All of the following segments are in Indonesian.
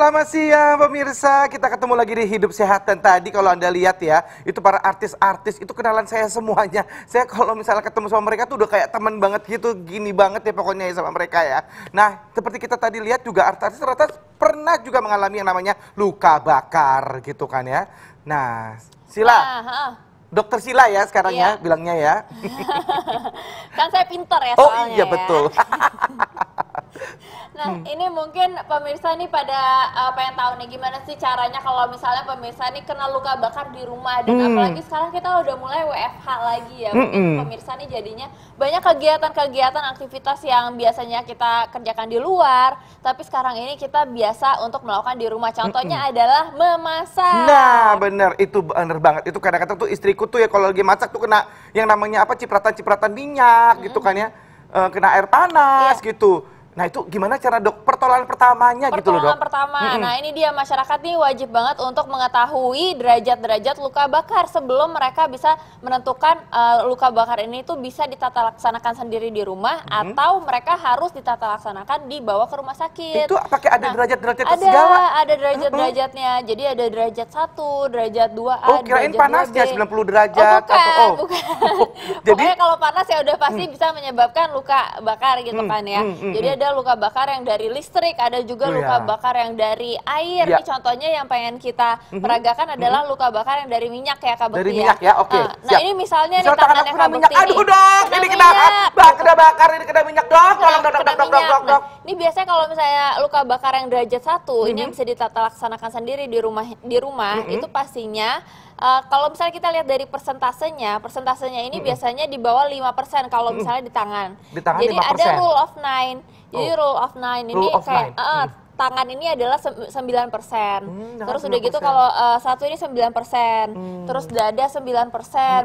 selamat siang pemirsa. Kita ketemu lagi di Hidup Sehat dan tadi kalau Anda lihat ya, itu para artis-artis itu kenalan saya semuanya. Saya kalau misalnya ketemu sama mereka tuh udah kayak teman banget gitu, gini banget ya pokoknya ya sama mereka ya. Nah, seperti kita tadi lihat juga artis-artis ternyata pernah juga mengalami yang namanya luka bakar gitu kan ya. Nah, Sila. Ah, ah. Dokter Sila ya sekarang ya, iya. ya bilangnya ya. kan saya pinter ya oh, soalnya. Oh iya ya. betul. Nah, hmm. ini mungkin pemirsa nih pada apa eh, yang tahu nih gimana sih caranya kalau misalnya pemirsa nih kena luka bakar di rumah dan hmm. apalagi sekarang kita udah mulai WFH lagi ya. Mungkin pemirsa nih jadinya banyak kegiatan-kegiatan aktivitas yang biasanya kita kerjakan di luar, tapi sekarang ini kita biasa untuk melakukan di rumah. Contohnya hmm. adalah memasak. Nah, bener itu bener banget. Itu kadang-kadang tuh istriku tuh ya kalau lagi masak tuh kena yang namanya apa cipratan-cipratan minyak gitu hmm. gitu kan ya. Eh, kena air panas yeah. gitu Nah itu gimana cara dok pertolongan pertamanya pertolongan gitu loh dok? Pertolongan pertama. Mm -hmm. Nah ini dia masyarakat nih wajib banget untuk mengetahui derajat-derajat luka bakar sebelum mereka bisa menentukan uh, luka bakar ini itu bisa ditata laksanakan sendiri di rumah mm -hmm. atau mereka harus ditata laksanakan dibawa ke rumah sakit. Itu pakai ada nah, derajat-derajat nah, derajat -derajat ada, segala? Ada derajat-derajatnya. Mm -hmm. Jadi ada derajat 1, derajat 2A, oh, kirain panas panasnya 90 derajat. Oh, bukan, atau, oh. bukan. Jadi, Pokoknya kalau panas ya udah pasti mm. bisa menyebabkan luka bakar gitu mm, kan ya. Mm, -hmm. Jadi mm. ada luka bakar yang dari listrik, ada juga oh, luka ya. bakar yang dari air. Ya. Ini contohnya yang pengen kita mm-hmm. peragakan mhm. adalah luka bakar yang dari minyak ya Kak Dari ya? minyak ya, oke. Okay. Ah, nah, nah ini misalnya Misal nih tangan Kak Minyak. Aduh dong, ini kena bak, kena bakar, ini kena minyak dong. Tolong dok dok dok dok dok ini biasanya kalau misalnya luka bakar yang derajat satu, mm -hmm. ini mhm. yang bisa ditata laksanakan sendiri di rumah di rumah mm -hmm. itu pastinya uh, kalau misalnya kita lihat dari persentasenya, persentasenya ini mm -hmm. biasanya di bawah lima persen kalau mhm. misalnya di tangan. Di tangan Jadi 5%. ada rule of nine. Jadi oh. rule of nine ini kayak eh, mhm tangan ini adalah 9%. Hmm, terus udah gitu kalau uh, satu ini 9%, hmm. terus dada 9%, hmm.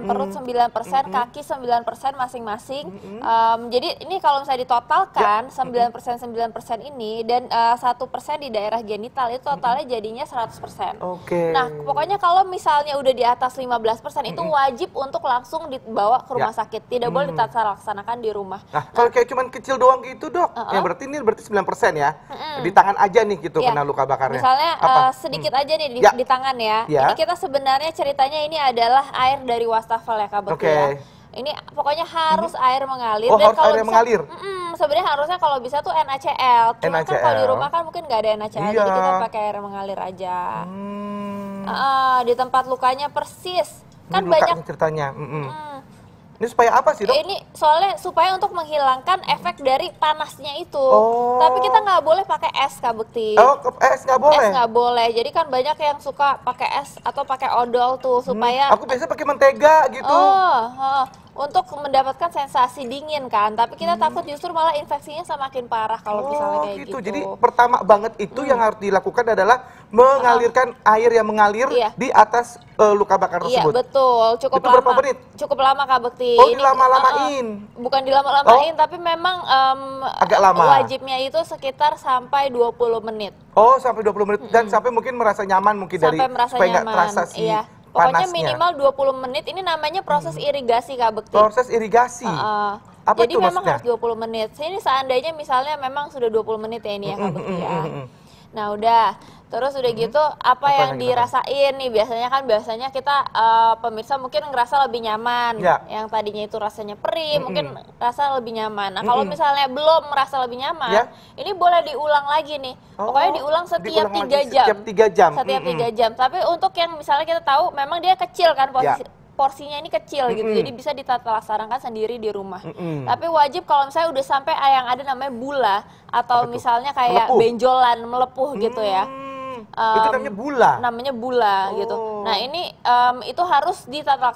perut 9%, hmm. kaki 9% masing-masing. Hmm. Um, jadi ini kalau misalnya ditotalkan ya. 9% 9% ini dan eh, satu uh, persen di daerah genital itu totalnya hmm. jadinya 100%. Oke. Okay. Nah, pokoknya kalau misalnya udah di atas 15% itu hmm. wajib untuk langsung dibawa ke rumah ya. sakit. Tidak hmm. boleh laksanakan di rumah. Nah, nah, kalau kayak cuman kecil doang gitu, Dok. Uh -uh. Ya berarti ini berarti 9% ya. Hmm. Di tangan aja nih gitu ya. kena luka bakarnya? Misalnya Apa? Uh, sedikit hmm. aja nih di, ya. di tangan ya. ya. Ini kita sebenarnya ceritanya ini adalah air dari wastafel ya kabar Oke. okay. Ya? Ini pokoknya harus -hmm. air mengalir oh, dan harus kalau air bisa, mengalir. Mm -mm, sebenarnya harusnya kalau bisa tuh NaCl. Cuma NaCl. kan kalau di rumah kan mungkin nggak ada NaCl, iya. jadi kita pakai air mengalir aja. Hmm. Uh, di tempat lukanya persis. Kan banyak ceritanya. Mm -mm. Mm, ini supaya apa sih dok? Ini soalnya supaya untuk menghilangkan efek dari panasnya itu. Oh. Tapi kita nggak boleh pakai es kak Bekti. Oh es nggak boleh? Es nggak boleh. Jadi kan banyak yang suka pakai es atau pakai odol tuh hmm, supaya. Hmm, aku biasa pakai mentega gitu. Oh, oh untuk mendapatkan sensasi dingin kan tapi kita hmm. takut justru malah infeksinya semakin parah kalau oh, misalnya kayak gitu. gitu jadi pertama banget itu hmm. yang harus dilakukan adalah mengalirkan uh, air yang mengalir iya. di atas uh, luka bakar iya, tersebut iya betul cukup itu lama berapa menit? cukup lama kak Bekti oh lama lamain uh, eh, bukan dilama-lamain oh. tapi memang um, agak lama wajibnya itu sekitar sampai 20 menit oh sampai 20 menit dan hmm. sampai mungkin merasa nyaman mungkin sampai dari merasa supaya nyaman. gak terasa sih iya Pokoknya panasnya. minimal 20 menit. Ini namanya proses hmm. irigasi Kak Bekti. Proses irigasi. Uh, uh. Apa Jadi itu memang maksudnya? harus 20 menit. Ini seandainya misalnya memang sudah 20 menit ya ini ya Kak hmm, hmm, Bekti ya. Nah, udah. Terus udah hmm. gitu apa, apa yang, yang dirasain nih biasanya kan biasanya kita uh, pemirsa mungkin ngerasa lebih nyaman. Ya. Yang tadinya itu rasanya perih, mm mungkin rasa lebih nyaman. Nah, kalau mm misalnya belum merasa lebih nyaman, ya. ini boleh diulang lagi nih. Oh, Pokoknya diulang setiap tiga jam. Setiap tiga jam. Setiap mm jam. Tapi untuk yang misalnya kita tahu memang dia kecil kan posisi ya porsinya ini kecil mm -hmm. gitu, jadi bisa ditata laksanakan sendiri di rumah. Mm -hmm. Tapi wajib kalau misalnya udah sampai ah, yang ada namanya bula atau misalnya kayak melepuh. benjolan melepuh mm -hmm. gitu ya mm um, itu namanya bula namanya bula gitu. oh. gitu nah ini um, itu harus ditata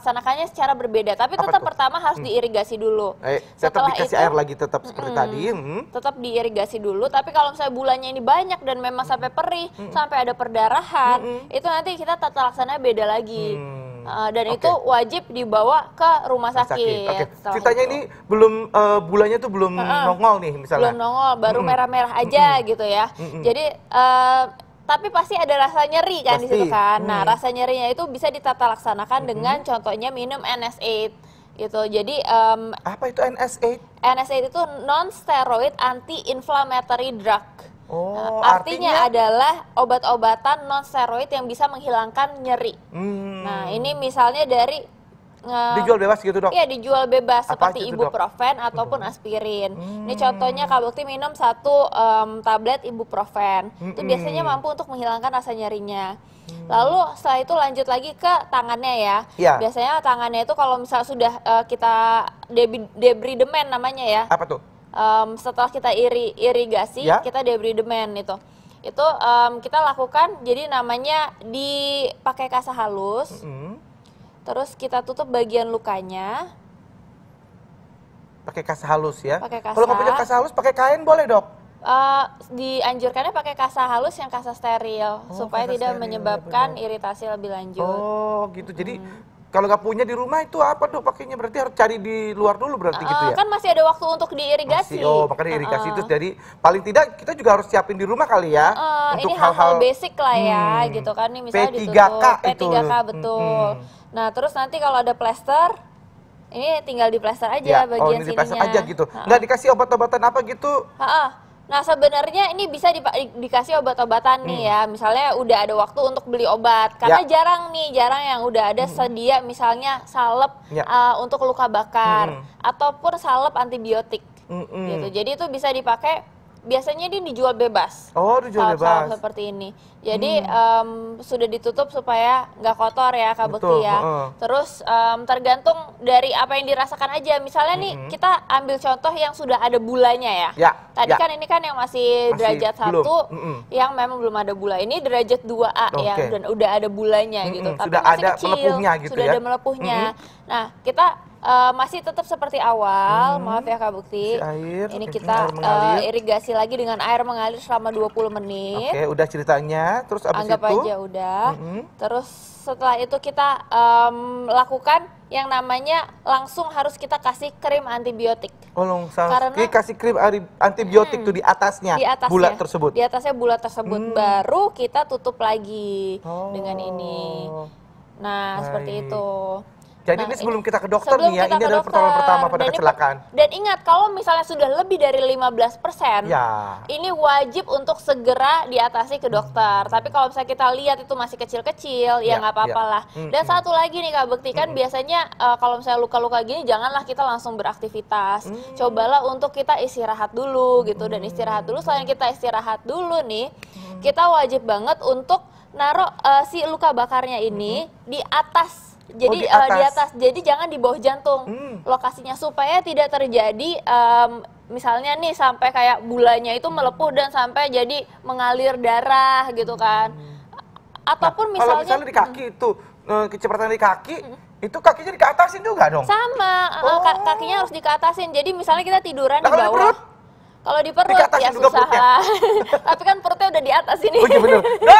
secara berbeda tapi tetap pertama harus hmm. diirigasi dulu eh, setelah dikasih itu, air lagi tetap seperti hmm, tadi hmm. tetap diirigasi dulu tapi kalau misalnya bulannya ini banyak dan memang sampai perih hmm. sampai ada perdarahan hmm. itu nanti kita tata laksananya beda lagi hmm. Eh, dan okay. itu wajib dibawa ke rumah sakit. sakit. Okay. Ceritanya ini belum uh, eh, bulannya tuh belum uh -uh. nongol nih misalnya. Belum nongol, baru merah-merah mm -mm. aja mm -mm. gitu ya. Mm -mm. Jadi uh, tapi pasti ada rasa nyeri kan pasti. di situ kan. Nah, hmm. rasa nyerinya itu bisa ditata laksanakan hmm. dengan contohnya minum NS8 gitu. Jadi um, apa itu NS8 itu non steroid anti inflammatory drug. Oh, nah, artinya, artinya adalah obat-obatan non steroid yang bisa menghilangkan nyeri. Hmm. Nah, ini misalnya dari uh, dijual bebas gitu dok? Iya dijual bebas Apa seperti ibuprofen hmm. ataupun aspirin. Hmm. Ini contohnya kalau Bukti minum satu um, tablet ibuprofen. Hmm. Itu biasanya mampu untuk menghilangkan rasa nyerinya. Hmm. Lalu setelah itu lanjut lagi ke tangannya ya. ya. Biasanya tangannya itu kalau misal sudah uh, kita debridemen namanya ya. Apa tuh? Um, setelah kita iri irigasi, ya. kita debridemen itu itu um, kita lakukan jadi namanya dipakai kasa halus -hmm. Terus kita tutup bagian lukanya. Pakai kasa halus ya. Kalau nggak punya kasa halus pakai kain boleh dok? Uh, dianjurkannya pakai kasa halus yang kasa steril oh, supaya kasa tidak steril, menyebabkan benar. iritasi lebih lanjut. Oh gitu. Jadi hmm. Kalau nggak punya di rumah itu apa tuh pakainya? Berarti harus cari di luar dulu berarti uh, gitu ah, ya? Kan masih ada waktu untuk diirigasi. Masih, oh makanya irigasi uh. itu jadi paling tidak kita juga harus siapin di rumah kali ya. Uh, untuk ini hal-hal basic lah ya hmm, gitu kan. Ini misalnya P3K ditutup, itu. P3K betul. Hmm, hmm. Nah terus nanti kalau ada plester, ini tinggal di plester aja ya, oh, bagian oh, ini sininya. aja gitu. Uh. Nggak dikasih obat-obatan apa gitu? Uh, uh Nah sebenarnya ini bisa di, di, dikasih obat-obatan hmm. nih ya, misalnya udah ada waktu untuk beli obat, karena ya. jarang nih, jarang yang udah ada hmm. sedia misalnya salep ya. uh, untuk luka bakar hmm. ataupun salep antibiotik. Hmm. hmm. Gitu. Jadi itu bisa dipakai biasanya dia dijual bebas. Oh, dijual bebas. seperti ini. Jadi hmm. um, sudah ditutup supaya nggak kotor ya Kak Bekti ya. Uh. Terus um, tergantung dari apa yang dirasakan aja. Misalnya -hmm. nih kita ambil contoh yang sudah ada bulanya ya. ya Tadi ya. kan ini kan yang masih, masih derajat satu, -hmm. yang memang belum ada bulan. Ini derajat 2A okay. yang dan udah ada bulanya -hmm. gitu. Tapi sudah masih ada kecil, melepuhnya gitu sudah ya. Sudah ada melepuhnya. -hmm. Nah, kita uh, masih tetap seperti awal, hmm. maaf ya Kak Bukti. air, ini kita uh, irigasi lagi dengan air mengalir selama 20 menit. Oke, udah ceritanya, terus abis Anggap itu? aja udah. Hmm. Terus setelah itu kita um, lakukan yang namanya langsung harus kita kasih krim antibiotik. Oh, langsung Karena, kasih krim antibiotik hmm, tuh di atasnya, di atasnya bulat tersebut. Di atasnya bulat tersebut, hmm. baru kita tutup lagi oh. dengan ini. Oh. Nah, Baik. seperti itu. Jadi nah, ini sebelum kita ke dokter nih ya, ini adalah dokter. pertolongan pertama pada dan kecelakaan. Ini, dan ingat kalau misalnya sudah lebih dari 15%, ya. ini wajib untuk segera diatasi ke dokter. Tapi kalau misalnya kita lihat itu masih kecil-kecil, ya, ya nggak ya, apa apalah ya. lah. Dan hmm, satu lagi nih Kak, buktikan hmm. biasanya uh, kalau misalnya luka-luka gini janganlah kita langsung beraktivitas. Hmm. Cobalah untuk kita istirahat dulu gitu dan mm. istirahat dulu selain kita istirahat dulu nih, hmm. kita wajib banget untuk naruh eh, si luka bakarnya ini hmm. di atas jadi oh, di, atas. Uh, di atas jadi jangan di bawah jantung hmm. lokasinya supaya tidak terjadi um, misalnya nih sampai kayak bulanya itu melepuh dan sampai jadi mengalir darah gitu kan hmm. ataupun nah, misalnya misalnya di kaki hmm. itu eh, kecepatan di kaki hmm itu kakinya dikeatasin juga dong? Sama, eh, oh. kakinya harus dikeatasin. Jadi misalnya kita tiduran nah, di bawah. Di perut? Kalau di perut ya susah lah. Tapi kan perutnya udah di atas ini. Oh iya bener. Nah,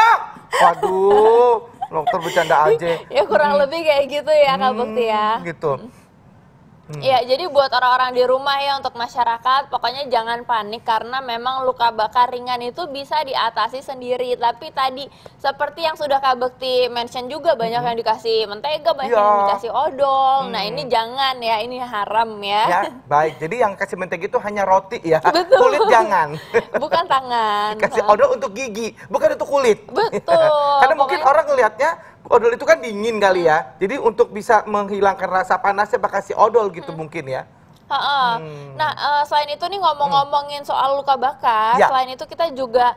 dokter bercanda aja ya kurang lebih kayak gitu ya kak Bukti ya gitu Hmm. Iya, hmm. jadi buat orang-orang di rumah ya untuk masyarakat, pokoknya jangan panik karena memang luka bakar ringan itu bisa diatasi sendiri. Tapi tadi seperti yang sudah Kak Bekti mention juga banyak hmm. yang dikasih mentega, banyak ya. yang dikasih odol. Nah, hmm. Nah, ini jangan ya, ini haram ya. Ya, baik. Jadi yang kasih mentega itu hanya roti ya. Betul. Kulit jangan. Bukan tangan. Kasih odol untuk gigi, bukan untuk kulit. Betul. karena Pokoknya... mungkin orang melihatnya odol itu kan dingin kali ya. Jadi untuk bisa menghilangkan rasa panasnya pakai si odol gitu hmm. mungkin ya. Ha -ha. Hmm. Nah, uh, selain itu nih ngomong-ngomongin soal luka bakar, ya. selain itu kita juga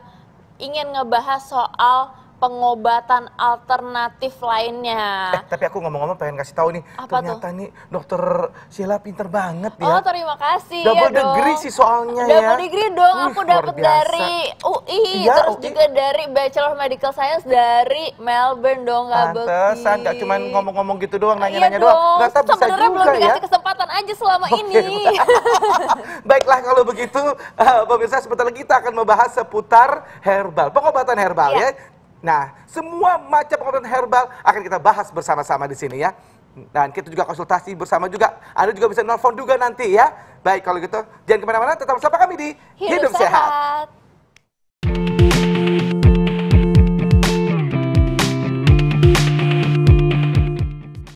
ingin ngebahas soal pengobatan alternatif lainnya. Eh, tapi aku ngomong-ngomong pengen kasih tahu nih, Apa ternyata tuh? nih dokter Sheila pinter banget ya. Oh terima kasih ya Double ya degree si sih soalnya Double ya. Double degree dong, aku aku dapat dari UI, ya, terus UI. juga dari Bachelor of Medical Science dari Melbourne dong Kak Pantesan, gak cuman ngomong-ngomong gitu doang, iya nanya-nanya iya dong. doang. Ternyata bisa juga belum ya. dikasih ya. kesempatan aja selama okay, ini. Baiklah kalau begitu, uh, pemirsa sebentar lagi kita akan membahas seputar herbal, pengobatan herbal iya. ya Nah, semua macam pengobatan herbal akan kita bahas bersama-sama di sini ya. Dan kita juga konsultasi bersama juga. Anda juga bisa nelfon juga nanti ya. Baik, kalau gitu jangan kemana-mana, tetap bersama kami di Hidup, Hidup Sehat. Sehat.